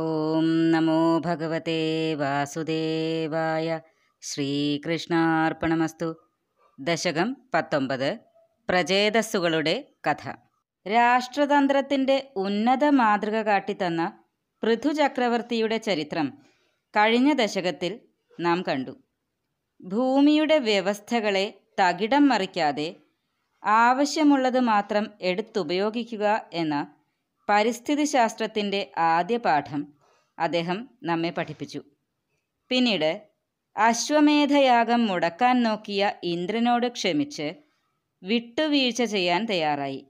ഓം നമോ ഭഗവത്തെ വാസുദേവായ ശ്രീകൃഷ്ണാർപ്പണമസ്തു ദശകം പത്തൊമ്പത് പ്രചേതസ്സുകളുടെ കഥ രാഷ്ട്രതന്ത്രത്തിൻ്റെ ഉന്നത മാതൃക കാട്ടിത്തന്ന പൃഥു ചക്രവർത്തിയുടെ ചരിത്രം കഴിഞ്ഞ ദശകത്തിൽ നാം കണ്ടു ഭൂമിയുടെ വ്യവസ്ഥകളെ തകിടം മറിക്കാതെ ആവശ്യമുള്ളത് മാത്രം എടുത്തുപയോഗിക്കുക എന്ന പരിസ്ഥിതി ശാസ്ത്രത്തിൻ്റെ ആദ്യ പാഠം അദ്ദേഹം നമ്മെ പഠിപ്പിച്ചു പിന്നീട് അശ്വമേധയാഗം മുടക്കാൻ നോക്കിയ ഇന്ദ്രനോട് ക്ഷമിച്ച് വിട്ടുവീഴ്ച ചെയ്യാൻ തയ്യാറായി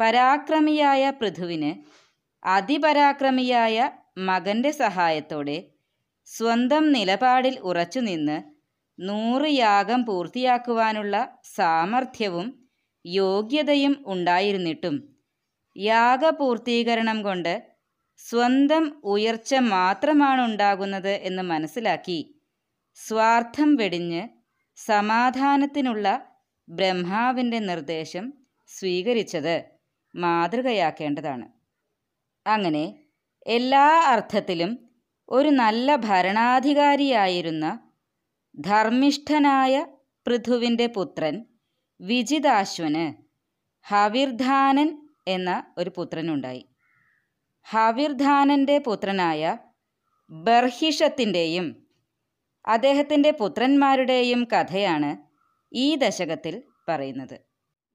പരാക്രമിയായ പൃഥുവിന് അതിപരാക്രമിയായ മകന്റെ സഹായത്തോടെ സ്വന്തം നിലപാടിൽ ഉറച്ചുനിന്ന് നൂറ് യാഗം പൂർത്തിയാക്കുവാനുള്ള സാമർഥ്യവും യോഗ്യതയും ഉണ്ടായിരുന്നിട്ടും യാഗപൂർത്തീകരണം കൊണ്ട് സ്വന്തം ഉയർച്ച മാത്രമാണ് ഉണ്ടാകുന്നത് എന്ന് മനസ്സിലാക്കി സ്വാർത്ഥം വെടിഞ്ഞ് സമാധാനത്തിനുള്ള ബ്രഹ്മാവിൻ്റെ നിർദ്ദേശം സ്വീകരിച്ചത് മാതൃകയാക്കേണ്ടതാണ് അങ്ങനെ എല്ലാ അർത്ഥത്തിലും ഒരു നല്ല ഭരണാധികാരിയായിരുന്ന ധർമ്മിഷ്ഠനായ പൃഥുവിൻ്റെ പുത്രൻ വിജിതാശ്വന് ഹവിർധാനൻ എന്ന ഒരു പുത്രനുണ്ടായി ഹവിർധാനൻ്റെ പുത്രനായ ബർഹിഷത്തിൻ്റെയും അദ്ദേഹത്തിൻ്റെ പുത്രന്മാരുടെയും കഥയാണ് ഈ ദശകത്തിൽ പറയുന്നത്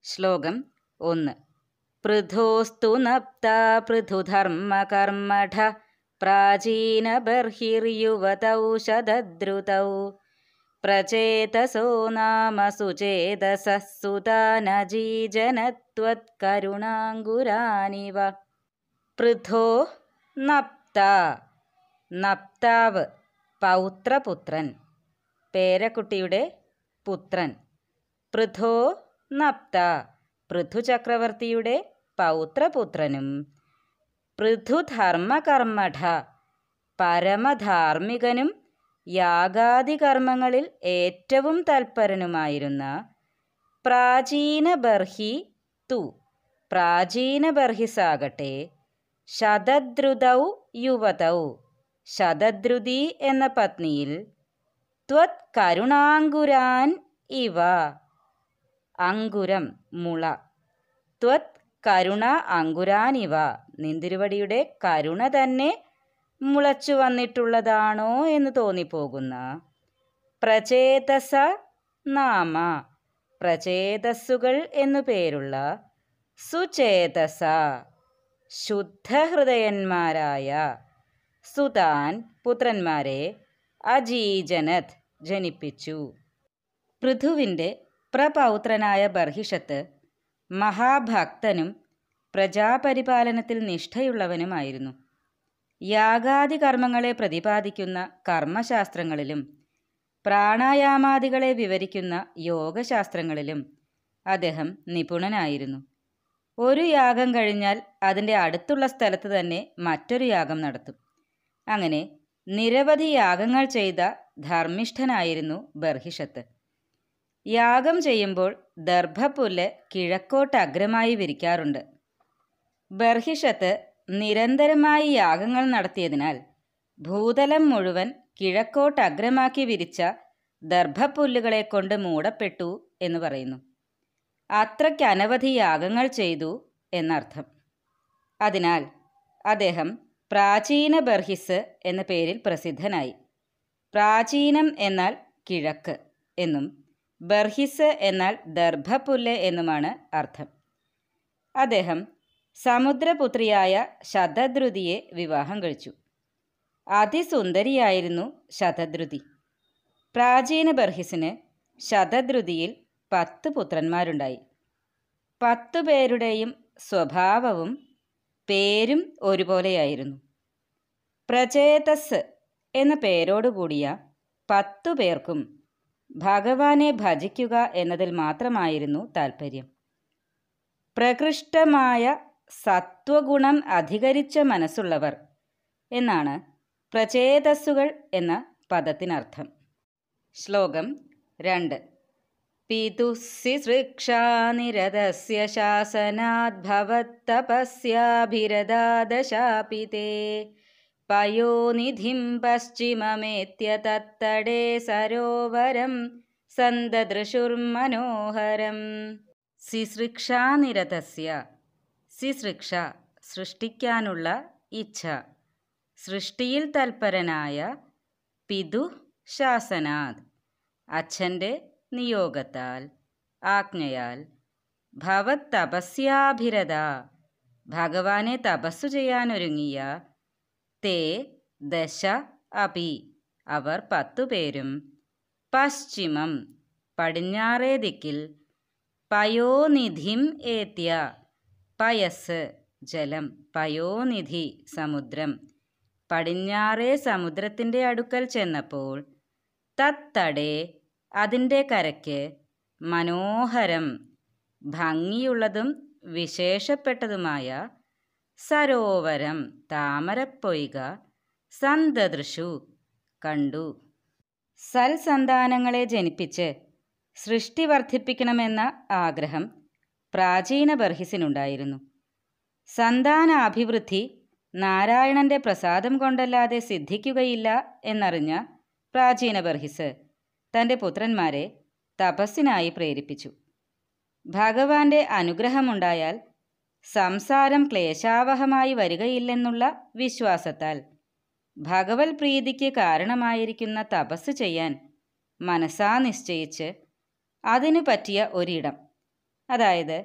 ശ്ലോകം ഒന്ന് പൃഥോസ്തു നപ്ത കർമ്മഠ പ്രാചീന ബർഹിർയുവതൗഷധദ്രുതൗ പ്രചേതസോ നാമ സുചേതസസുതാനജീജനത് ത്വത്കരുണാങ്കുരാനിവ പൃഥോ നപ്ത നപ്താവ് പൗത്രപുത്രൻ പേരക്കുട്ടിയുടെ പുത്രൻ പൃഥോ നപ്ത പൃഥുചക്രവർത്തിയുടെ പൗത്രപുത്രനും പൃഥുധർമ്മകർമ്മഠ പരമധാർമ്മികനും യാഗാദി കർമ്മങ്ങളിൽ ഏറ്റവും തൽപരനുമായിരുന്ന പ്രാചീന ബർഹി തു പ്രാചീന ബർഹിസാകട്ടെ ശതദ്രുതൗ യുവതൗ ശതദ്രുതി എന്ന പത്നിയിൽ ത്വത് കരുണാങ്കുരാൻ ഇവ അങ്കുരം മുള ത്വത് കരുണ ഇവ നിന്തിരുവടിയുടെ കരുണ തന്നെ മുളച്ചു വന്നിട്ടുള്ളതാണോ എന്ന് തോന്നിപ്പോകുന്ന പ്രചേതസ നാമ പ്രചേതസ്സുകൾ എന്നു പേരുള്ള സുചേതസ ശുദ്ധഹൃദയന്മാരായ സുതാൻ പുത്രന്മാരെ അജീജനത് ജനിപ്പിച്ചു പൃഥുവിൻ്റെ പ്രപൗത്രനായ ബർഹിഷത്ത് മഹാഭക്തനും പ്രജാപരിപാലനത്തിൽ നിഷ്ഠയുള്ളവനുമായിരുന്നു യാഗാദി കർമ്മങ്ങളെ പ്രതിപാദിക്കുന്ന കർമ്മശാസ്ത്രങ്ങളിലും പ്രാണായാമാദികളെ വിവരിക്കുന്ന യോഗശാസ്ത്രങ്ങളിലും അദ്ദേഹം നിപുണനായിരുന്നു ഒരു യാഗം കഴിഞ്ഞാൽ അതിൻ്റെ അടുത്തുള്ള സ്ഥലത്ത് തന്നെ മറ്റൊരു യാഗം നടത്തും അങ്ങനെ നിരവധി യാഗങ്ങൾ ചെയ്ത ധർമ്മിഷ്ഠനായിരുന്നു ബർഹിഷത്ത് യാഗം ചെയ്യുമ്പോൾ ദർഭപ്പുല്ല് കിഴക്കോട്ട് അഗ്രമായി വിരിക്കാറുണ്ട് ബർഹിഷത്ത് നിരന്തരമായി യാഗങ്ങൾ നടത്തിയതിനാൽ ഭൂതലം മുഴുവൻ കിഴക്കോട്ട് അഗ്രമാക്കി വിരിച്ച ദർഭപ്പുല്ലുകളെ കൊണ്ട് മൂടപ്പെട്ടു എന്ന് പറയുന്നു അത്രയ്ക്ക് അനവധി യാഗങ്ങൾ ചെയ്തു എന്നർത്ഥം അതിനാൽ അദ്ദേഹം പ്രാചീന ബർഹിസ് എന്ന പേരിൽ പ്രസിദ്ധനായി പ്രാചീനം എന്നാൽ കിഴക്ക് എന്നും ബർഹിസ് എന്നാൽ ദർഭപുല്ല് എന്നുമാണ് അർത്ഥം അദ്ദേഹം സമുദ്രപുത്രിയായ ശതദ്രുതിയെ വിവാഹം കഴിച്ചു അതിസുന്ദരിയായിരുന്നു ശതദ്രുതി പ്രാചീന ബർഹിസിന് ശതദ്രുതിയിൽ പത്ത് പുത്രന്മാരുണ്ടായി പത്തു പേരുടെയും സ്വഭാവവും പേരും ഒരുപോലെയായിരുന്നു പ്രചേതസ് എന്ന പേരോടുകൂടിയ പത്തു പേർക്കും ഭഗവാനെ ഭജിക്കുക എന്നതിൽ മാത്രമായിരുന്നു താൽപ്പര്യം പ്രകൃഷ്ടമായ സത്വഗുണം അധികരിച്ച മനസ്സുള്ളവർ എന്നാണ് പ്രചേതസ്സുകൾ എന്ന പദത്തിനർത്ഥം ശ്ലോകം രണ്ട് പിതുസിസൃക്ഷാനിരതസ്യ ശാസനാദ്ഭവത്തപസ്യാഭിരദാദശാപിതേ പയോനിധിം പശ്ചിമമേത്യ തത്തടേ സരോവരം സന്തദൃശുർമനോഹരം സിസൃക്ഷാനിരതസ്യ സിസൃക്ഷ സൃഷ്ടിക്കാനുള്ള ഇച്ഛ സൃഷ്ടിയിൽ തൽപരനായ പിതു ശാസനാദ് അച്ഛൻ്റെ നിയോഗത്താൽ ആജ്ഞയാൽ ഭവത് തപസ്യാഭിരത ഭഗവാനെ തപസ്സു ചെയ്യാനൊരുങ്ങിയ തേ ദശ അപി അവർ പത്തുപേരും പശ്ചിമം പടിഞ്ഞാറേ ദിക്കിൽ പയോനിധിം ഏത്യ പയസ് ജലം പയോനിധി സമുദ്രം പടിഞ്ഞാറേ സമുദ്രത്തിൻ്റെ അടുക്കൽ ചെന്നപ്പോൾ തത്തടെ അതിൻ്റെ കരയ്ക്ക് മനോഹരം ഭംഗിയുള്ളതും വിശേഷപ്പെട്ടതുമായ സരോവരം താമരപ്പൊയ്ക സന്തദൃശു കണ്ടു സൽസന്താനങ്ങളെ ജനിപ്പിച്ച് സൃഷ്ടി വർദ്ധിപ്പിക്കണമെന്ന ആഗ്രഹം പ്രാചീന ബർഹിസിനുണ്ടായിരുന്നു സന്താനാഭിവൃദ്ധി നാരായണന്റെ പ്രസാദം കൊണ്ടല്ലാതെ സിദ്ധിക്കുകയില്ല എന്നറിഞ്ഞ പ്രാചീന ബർഹിസ് തൻ്റെ പുത്രന്മാരെ തപസ്സിനായി പ്രേരിപ്പിച്ചു ഭഗവാന്റെ അനുഗ്രഹമുണ്ടായാൽ സംസാരം ക്ലേശാവഹമായി വരികയില്ലെന്നുള്ള വിശ്വാസത്താൽ ഭഗവത് പ്രീതിക്ക് കാരണമായിരിക്കുന്ന തപസ് ചെയ്യാൻ മനസാ നിശ്ചയിച്ച് അതിനു പറ്റിയ ഒരിടം അതായത്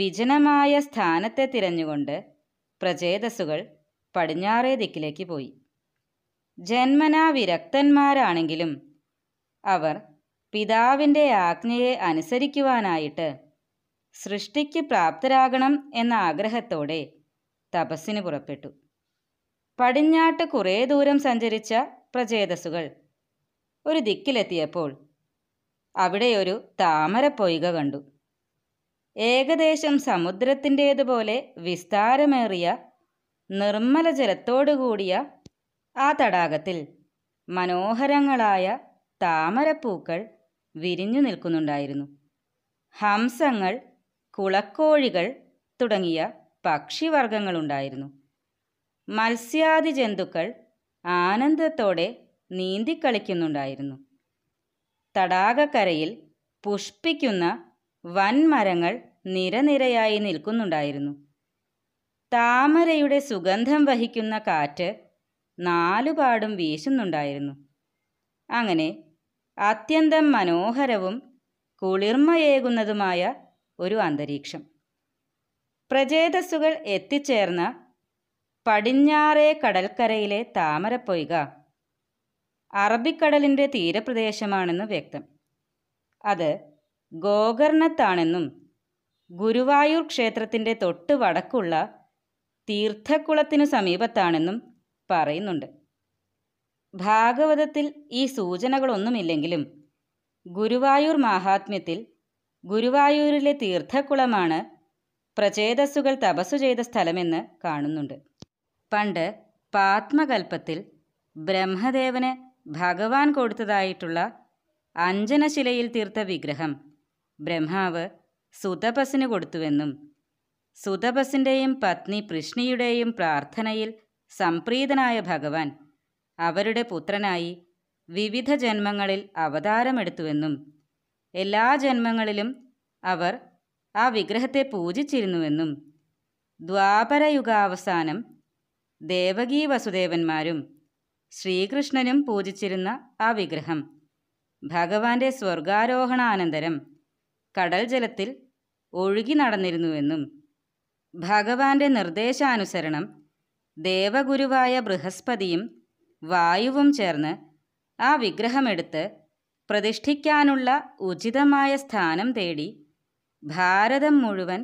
വിജനമായ സ്ഥാനത്തെ തിരഞ്ഞുകൊണ്ട് പ്രചേതസ്സുകൾ പടിഞ്ഞാറേ ദിക്കിലേക്ക് പോയി ജന്മനാ വിരക്തന്മാരാണെങ്കിലും അവർ പിതാവിൻ്റെ ആജ്ഞയെ അനുസരിക്കുവാനായിട്ട് സൃഷ്ടിക്ക് പ്രാപ്തരാകണം എന്ന ആഗ്രഹത്തോടെ തപസ്സിന് പുറപ്പെട്ടു പടിഞ്ഞാട്ട് കുറേ ദൂരം സഞ്ചരിച്ച പ്രചേതസ്സുകൾ ഒരു ദിക്കിലെത്തിയപ്പോൾ അവിടെയൊരു താമരപ്പൊയ്ക കണ്ടു ഏകദേശം സമുദ്രത്തിൻ്റേതുപോലെ വിസ്താരമേറിയ നിർമ്മല ജലത്തോടുകൂടിയ ആ തടാകത്തിൽ മനോഹരങ്ങളായ താമരപ്പൂക്കൾ വിരിഞ്ഞു നിൽക്കുന്നുണ്ടായിരുന്നു ഹംസങ്ങൾ കുളക്കോഴികൾ തുടങ്ങിയ പക്ഷിവർഗങ്ങളുണ്ടായിരുന്നു മത്സ്യാദി ജന്തുക്കൾ ആനന്ദത്തോടെ നീന്തിക്കളിക്കുന്നുണ്ടായിരുന്നു തടാകക്കരയിൽ പുഷ്പിക്കുന്ന വൻമരങ്ങൾ നിരനിരയായി നിൽക്കുന്നുണ്ടായിരുന്നു താമരയുടെ സുഗന്ധം വഹിക്കുന്ന കാറ്റ് നാലുപാടും വീശുന്നുണ്ടായിരുന്നു അങ്ങനെ അത്യന്തം മനോഹരവും കുളിർമയേകുന്നതുമായ ഒരു അന്തരീക്ഷം പ്രചേതസ്സുകൾ എത്തിച്ചേർന്ന പടിഞ്ഞാറേ കടൽക്കരയിലെ താമരപ്പൊയ്ക അറബിക്കടലിൻ്റെ തീരപ്രദേശമാണെന്ന് വ്യക്തം അത് ഗോകർണത്താണെന്നും ഗുരുവായൂർ ക്ഷേത്രത്തിൻ്റെ തൊട്ട് വടക്കുള്ള തീർത്ഥക്കുളത്തിനു സമീപത്താണെന്നും പറയുന്നുണ്ട് ഭാഗവതത്തിൽ ഈ സൂചനകളൊന്നുമില്ലെങ്കിലും ഗുരുവായൂർ മാഹാത്മ്യത്തിൽ ഗുരുവായൂരിലെ തീർത്ഥക്കുളമാണ് പ്രചേതസ്സുകൾ തപസ്സു ചെയ്ത സ്ഥലമെന്ന് കാണുന്നുണ്ട് പണ്ട് പാത്മകൽപ്പത്തിൽ ബ്രഹ്മദേവന് ഭഗവാൻ കൊടുത്തതായിട്ടുള്ള അഞ്ജനശിലയിൽ തീർത്ത വിഗ്രഹം ബ്രഹ്മാവ് സുതപസിന് കൊടുത്തുവെന്നും സുതപസിൻ്റെയും പത്നി പൃഷ്ണിയുടെയും പ്രാർത്ഥനയിൽ സംപ്രീതനായ ഭഗവാൻ അവരുടെ പുത്രനായി വിവിധ ജന്മങ്ങളിൽ അവതാരമെടുത്തുവെന്നും എല്ലാ ജന്മങ്ങളിലും അവർ ആ വിഗ്രഹത്തെ പൂജിച്ചിരുന്നുവെന്നും ദ്വാപരയുഗാവസാനം ദേവകീ വസുദേവന്മാരും ശ്രീകൃഷ്ണനും പൂജിച്ചിരുന്ന ആ വിഗ്രഹം ഭഗവാന്റെ സ്വർഗാരോഹണാനന്തരം കടൽ ജലത്തിൽ ഒഴുകി നടന്നിരുന്നുവെന്നും ഭഗവാന്റെ നിർദ്ദേശാനുസരണം ദേവഗുരുവായ ബൃഹസ്പതിയും വായുവും ചേർന്ന് ആ വിഗ്രഹമെടുത്ത് പ്രതിഷ്ഠിക്കാനുള്ള ഉചിതമായ സ്ഥാനം തേടി ഭാരതം മുഴുവൻ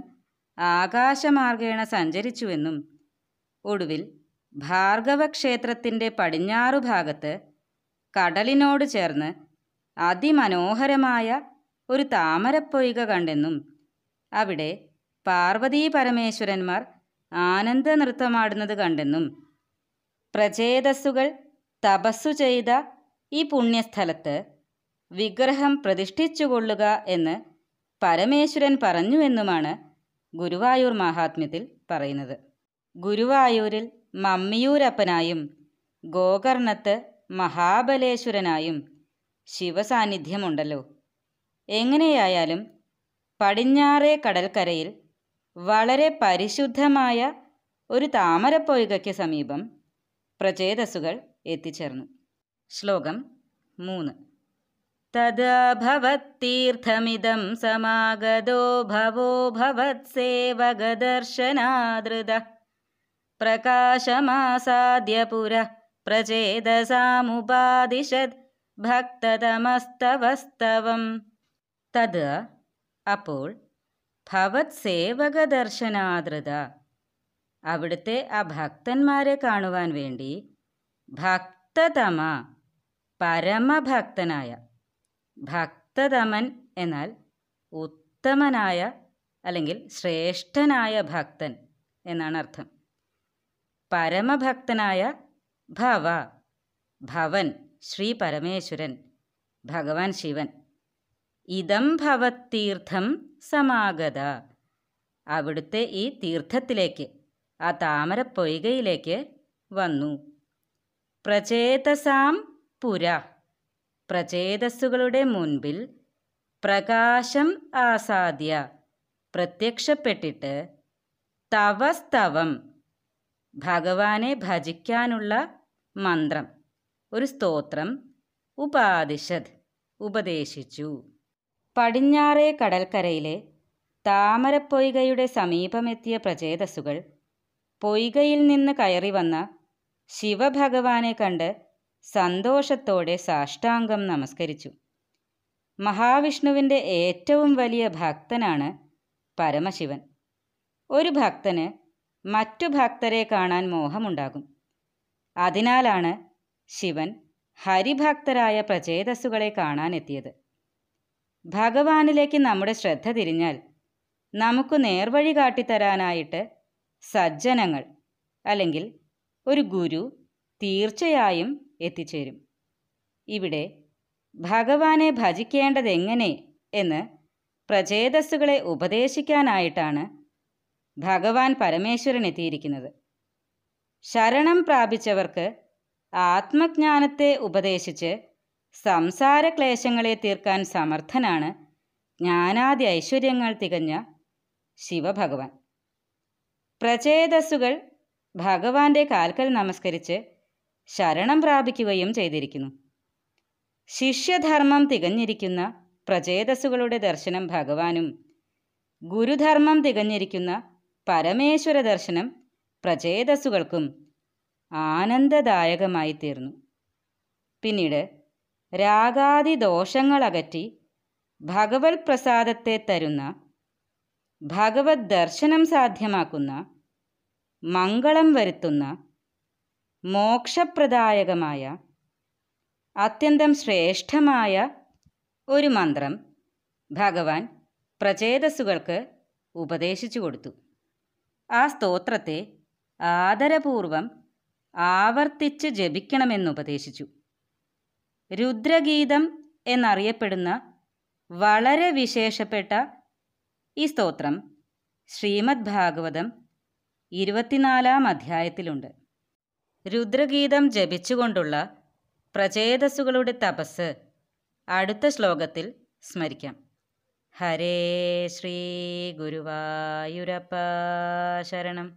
ആകാശമാർഗേണ സഞ്ചരിച്ചുവെന്നും ഒടുവിൽ ഭാർഗവക്ഷേത്രത്തിൻ്റെ പടിഞ്ഞാറു ഭാഗത്ത് കടലിനോട് ചേർന്ന് അതിമനോഹരമായ ഒരു താമരപ്പൊയ്ക കണ്ടെന്നും അവിടെ പാർവതി പരമേശ്വരന്മാർ ആനന്ദ നൃത്തമാടുന്നത് കണ്ടെന്നും പ്രചേതസ്സുകൾ തപസ്സു ചെയ്ത ഈ പുണ്യസ്ഥലത്ത് വിഗ്രഹം പ്രതിഷ്ഠിച്ചുകൊള്ളുക എന്ന് പരമേശ്വരൻ പറഞ്ഞുവെന്നുമാണ് ഗുരുവായൂർ മഹാത്മ്യത്തിൽ പറയുന്നത് ഗുരുവായൂരിൽ മമ്മിയൂരപ്പനായും ഗോകർണത്ത് മഹാബലേശ്വരനായും ശിവസാന്നിധ്യമുണ്ടല്ലോ എങ്ങനെയായാലും പടിഞ്ഞാറേ കടൽക്കരയിൽ वे परिशुद्धय तामरपोय समीपं प्रचेतस एलोकं मून् तदभवत्तीर्थमिदं समागदो भवो भवत्सेवगदर्शनादृद प्रकाशमासाद्यपुर പ്രചേതസാമുപാദിഷത് भक्ततमस्तवस्तवं തത് അപ്പോൾ ഭവത് സേവകദർശനാദൃത അവിടുത്തെ ആ ഭക്തന്മാരെ കാണുവാൻ വേണ്ടി ഭക്തതമ പരമഭക്തനായ ഭക്തതമൻ എന്നാൽ ഉത്തമനായ അല്ലെങ്കിൽ ശ്രേഷ്ഠനായ ഭക്തൻ എന്നാണ് അർത്ഥം പരമഭക്തനായ ഭവ ഭവൻ ശ്രീ പരമേശ്വരൻ ഭഗവാൻ ശിവൻ ഇതം ഭവത്തീർത്ഥം സമാഗത അവിടുത്തെ ഈ തീർത്ഥത്തിലേക്ക് ആ താമര പൊയ്കയിലേക്ക് വന്നു പ്രചേതസാം പുര പ്രചേതസ്സുകളുടെ മുൻപിൽ പ്രകാശം ആസാദ്യ പ്രത്യക്ഷപ്പെട്ടിട്ട് തവസ്തവം ഭഗവാനെ ഭജിക്കാനുള്ള മന്ത്രം ഒരു സ്തോത്രം ഉപാദിഷത് ഉപദേശിച്ചു പടിഞ്ഞാറേ കടൽക്കരയിലെ താമരപ്പൊയ്കയുടെ സമീപമെത്തിയ പ്രചേതസ്സുകൾ പൊയ്കയിൽ നിന്ന് കയറി വന്ന ശിവഭഗവാനെ കണ്ട് സന്തോഷത്തോടെ സാഷ്ടാംഗം നമസ്കരിച്ചു മഹാവിഷ്ണുവിൻ്റെ ഏറ്റവും വലിയ ഭക്തനാണ് പരമശിവൻ ഒരു ഭക്തന് മറ്റു ഭക്തരെ കാണാൻ മോഹമുണ്ടാകും അതിനാലാണ് ശിവൻ ഹരിഭക്തരായ പ്രചേതസ്സുകളെ കാണാനെത്തിയത് ഭഗവാനിലേക്ക് നമ്മുടെ ശ്രദ്ധ തിരിഞ്ഞാൽ നമുക്ക് നേർവഴി കാട്ടിത്തരാനായിട്ട് സജ്ജനങ്ങൾ അല്ലെങ്കിൽ ഒരു ഗുരു തീർച്ചയായും എത്തിച്ചേരും ഇവിടെ ഭഗവാനെ ഭജിക്കേണ്ടതെങ്ങനെ എന്ന് പ്രചേതസ്സുകളെ ഉപദേശിക്കാനായിട്ടാണ് ഭഗവാൻ പരമേശ്വരൻ എത്തിയിരിക്കുന്നത് ശരണം പ്രാപിച്ചവർക്ക് ആത്മജ്ഞാനത്തെ ഉപദേശിച്ച് സംസാരക്ലേശങ്ങളെ തീർക്കാൻ സമർത്ഥനാണ് ജ്ഞാനാദി ഐശ്വര്യങ്ങൾ തികഞ്ഞ ശിവഭഗവാൻ പ്രചേതസ്സുകൾ ഭഗവാന്റെ കാൽക്കൽ നമസ്കരിച്ച് ശരണം പ്രാപിക്കുകയും ചെയ്തിരിക്കുന്നു ശിഷ്യധർമ്മം തികഞ്ഞിരിക്കുന്ന പ്രചേതസ്സുകളുടെ ദർശനം ഭഗവാനും ഗുരുധർമ്മം തികഞ്ഞിരിക്കുന്ന പരമേശ്വര ദർശനം പ്രചേതസ്സുകൾക്കും ആനന്ദദായകമായി തീർന്നു പിന്നീട് രാഗാദി ദോഷങ്ങളകറ്റി ഭഗവത് പ്രസാദത്തെ തരുന്ന ഭഗവത് ദർശനം സാധ്യമാക്കുന്ന മംഗളം വരുത്തുന്ന മോക്ഷപ്രദായകമായ അത്യന്തം ശ്രേഷ്ഠമായ ഒരു മന്ത്രം ഭഗവാൻ പ്രചേതസ്സുകൾക്ക് ഉപദേശിച്ചു കൊടുത്തു ആ സ്തോത്രത്തെ ആദരപൂർവം ആവർത്തിച്ച് ജപിക്കണമെന്നുപദേശിച്ചു ഉപദേശിച്ചു രുദ്രഗീതം എന്നറിയപ്പെടുന്ന വളരെ വിശേഷപ്പെട്ട ഈ സ്തോത്രം ശ്രീമദ് ഭാഗവതം ഇരുപത്തിനാലാം അധ്യായത്തിലുണ്ട് രുദ്രഗീതം ജപിച്ചുകൊണ്ടുള്ള പ്രചേതസ്സുകളുടെ തപസ് അടുത്ത ശ്ലോകത്തിൽ സ്മരിക്കാം ഹരേ ശ്രീ ഗുരുവായൂരപ്പ ശരണം